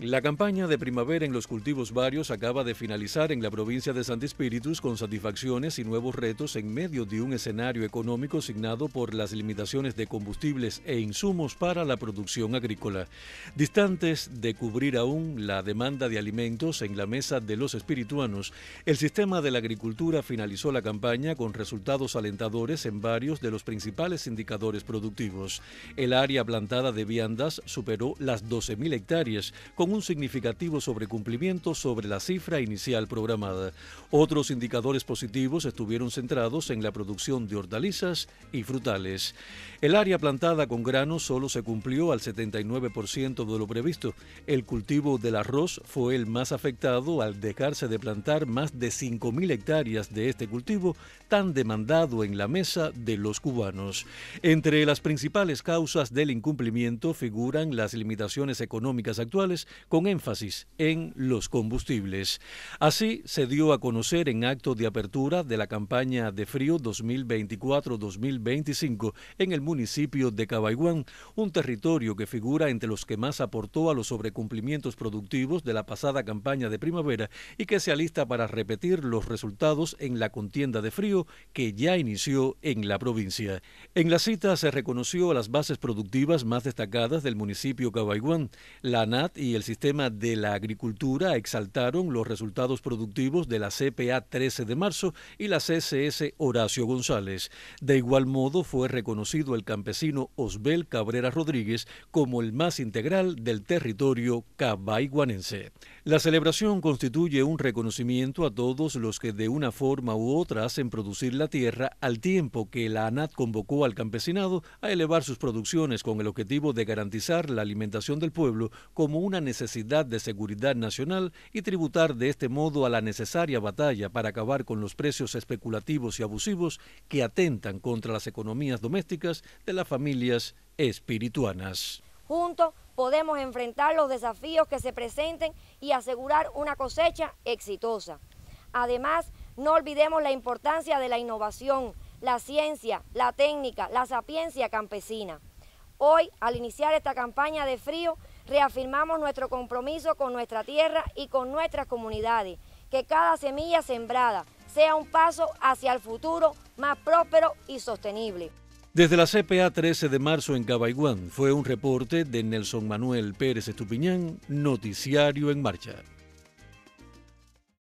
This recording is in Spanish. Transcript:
La campaña de primavera en los cultivos varios acaba de finalizar en la provincia de Santi Espíritus con satisfacciones y nuevos retos en medio de un escenario económico signado por las limitaciones de combustibles e insumos para la producción agrícola. Distantes de cubrir aún la demanda de alimentos en la mesa de los espirituanos, el sistema de la agricultura finalizó la campaña con resultados alentadores en varios de los principales indicadores productivos. El área plantada de viandas superó las 12.000 hectáreas, con un significativo sobrecumplimiento sobre la cifra inicial programada. Otros indicadores positivos estuvieron centrados en la producción de hortalizas y frutales. El área plantada con grano solo se cumplió al 79% de lo previsto. El cultivo del arroz fue el más afectado al dejarse de plantar más de 5.000 hectáreas de este cultivo tan demandado en la mesa de los cubanos. Entre las principales causas del incumplimiento figuran las limitaciones económicas actuales con énfasis en los combustibles. Así se dio a conocer en acto de apertura de la campaña de frío 2024-2025 en el municipio de Cabaiguán, un territorio que figura entre los que más aportó a los sobrecumplimientos productivos de la pasada campaña de primavera y que se alista para repetir los resultados en la contienda de frío que ya inició en la provincia. En la cita se reconoció a las bases productivas más destacadas del municipio Cabaiguán, la Nat y el sistema de la agricultura exaltaron los resultados productivos de la CPA 13 de marzo y la CCS Horacio González. De igual modo fue reconocido el campesino Osbel Cabrera Rodríguez como el más integral del territorio cabaiguanense. La celebración constituye un reconocimiento a todos los que de una forma u otra hacen producir la tierra al tiempo que la ANAT convocó al campesinado a elevar sus producciones con el objetivo de garantizar la alimentación del pueblo como una necesidad necesidad de seguridad nacional y tributar de este modo a la necesaria batalla para acabar con los precios especulativos y abusivos que atentan contra las economías domésticas de las familias espirituanas. Juntos podemos enfrentar los desafíos que se presenten y asegurar una cosecha exitosa. Además, no olvidemos la importancia de la innovación, la ciencia, la técnica, la sapiencia campesina. Hoy, al iniciar esta campaña de frío, reafirmamos nuestro compromiso con nuestra tierra y con nuestras comunidades, que cada semilla sembrada sea un paso hacia el futuro más próspero y sostenible. Desde la CPA 13 de marzo en Cabaiguán fue un reporte de Nelson Manuel Pérez Estupiñán, Noticiario en Marcha.